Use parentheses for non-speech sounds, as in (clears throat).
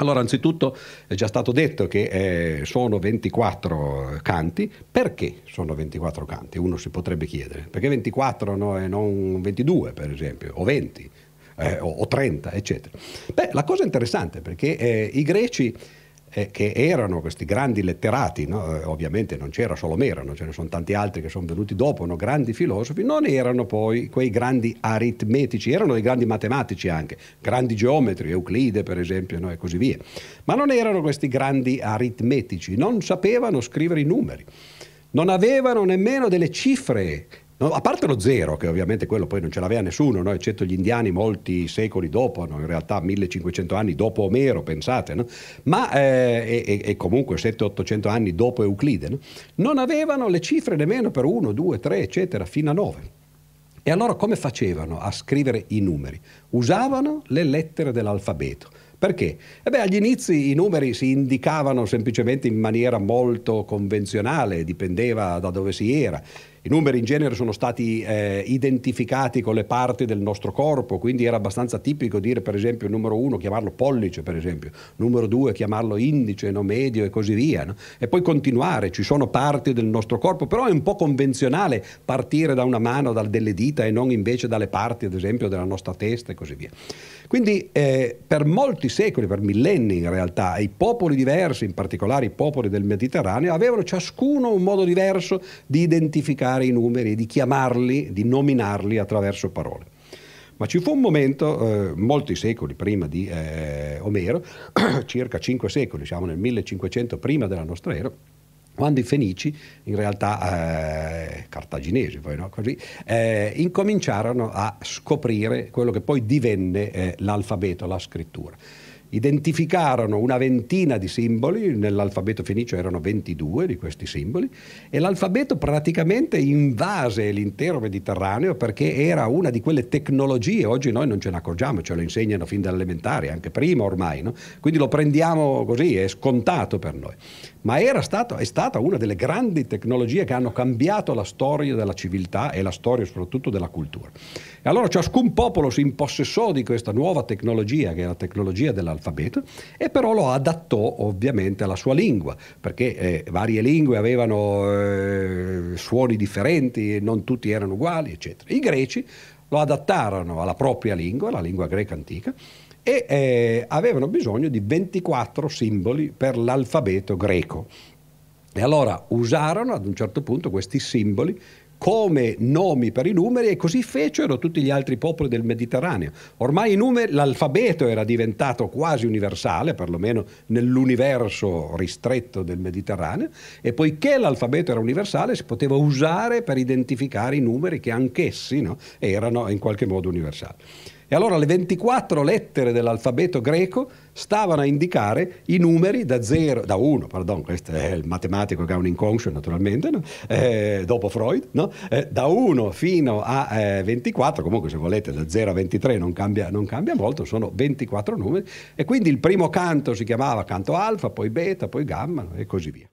Allora, anzitutto è già stato detto che eh, sono 24 canti. Perché sono 24 canti? Uno si potrebbe chiedere. Perché 24 no, e non 22, per esempio, o 20, eh, o, o, 30, eccetera. Beh, la cosa interessante è perché eh, i greci eh, che erano questi grandi letterati, no? eh, ovviamente non c'era solo Merano, ce ne sono tanti altri che sono venuti dopo, no? grandi filosofi, non erano poi quei grandi aritmetici, erano dei grandi matematici anche, grandi geometri, Euclide per esempio no? e così via, ma non erano questi grandi aritmetici, non sapevano scrivere i numeri non avevano nemmeno delle cifre No, a parte lo zero, che ovviamente quello poi non ce l'aveva nessuno, no? eccetto gli indiani molti secoli dopo, no? in realtà 1500 anni dopo Omero, pensate, ma eh, e, e, comunque 700-800 anni dopo Euclide, non avevano le cifre nemmeno per 1, 2, 3, eccetera, fino a 9. E allora come facevano a scrivere i numeri? Usavano le lettere dell'alfabeto. Perché? E eh beh, agli inizi i numeri si indicavano semplicemente in maniera molto convenzionale, dipendeva da dove si era. I numeri in genere sono stati eh, identificati con le parti del nostro corpo, quindi era abbastanza tipico dire per esempio il numero 1 chiamarlo pollice, per esempio, numero 2 chiamarlo indice, no medio e così via. No? E poi continuare, ci sono parti del nostro corpo, però è un po' convenzionale partire da una mano, dal, delle dita e non invece dalle parti, ad esempio, della nostra testa e così via. Quindi eh, per molti secoli, per millenni in realtà, i popoli diversi, in particolare i popoli del Mediterraneo, avevano ciascuno un modo diverso di identificare indicare i numeri di chiamarli, di nominarli attraverso parole. Ma ci fu un momento, eh, molti secoli prima di eh, Omero, (clears throat) circa cinque secoli, siamo nel 1500 prima della nostra era, quando i fenici, in realtà eh, cartaginesi poi, no? Così, eh, incominciarono a scoprire quello che poi divenne eh, l'alfabeto, la scrittura identificarono una ventina di simboli, nell'alfabeto fenicio erano 22 di questi simboli, e l'alfabeto praticamente invase l'intero Mediterraneo perché era una di quelle tecnologie, oggi noi non ce ne accorgiamo, ce lo insegnano fin dall'elementare, anche prima ormai, no? quindi lo prendiamo così, è scontato per noi, ma stato, è stata una delle grandi tecnologie che hanno cambiato la storia della civiltà e la storia soprattutto della cultura. E allora ciascun popolo si impossessò di questa nuova tecnologia, che è la tecnologia dell'alfabeto, e però lo adattò ovviamente alla sua lingua, perché eh, varie lingue avevano eh, suoni differenti, non tutti erano uguali, eccetera. I greci lo adattarono alla propria lingua, la lingua greca antica, e eh, avevano bisogno di 24 simboli per l'alfabeto greco. E allora usarono ad un certo punto questi simboli come nomi per i numeri e così fecero tutti gli altri popoli del Mediterraneo. Ormai numeri, l'alfabeto era diventato quasi universale, perlomeno nell'universo ristretto del Mediterraneo, e poiché l'alfabeto era universale si poteva usare per identificare i numeri che anch'essi no, erano in qualche modo universali. E allora le 24 lettere dell'alfabeto greco stavano a indicare i numeri da 0, da 1, pardon, questo è il matematico che ha un inconscio naturalmente, no? eh, dopo Freud, no? eh, da 1 fino a eh, 24, comunque se volete da 0 a 23 non cambia, non cambia molto, sono 24 numeri e quindi il primo canto si chiamava canto alfa, poi beta, poi gamma e così via.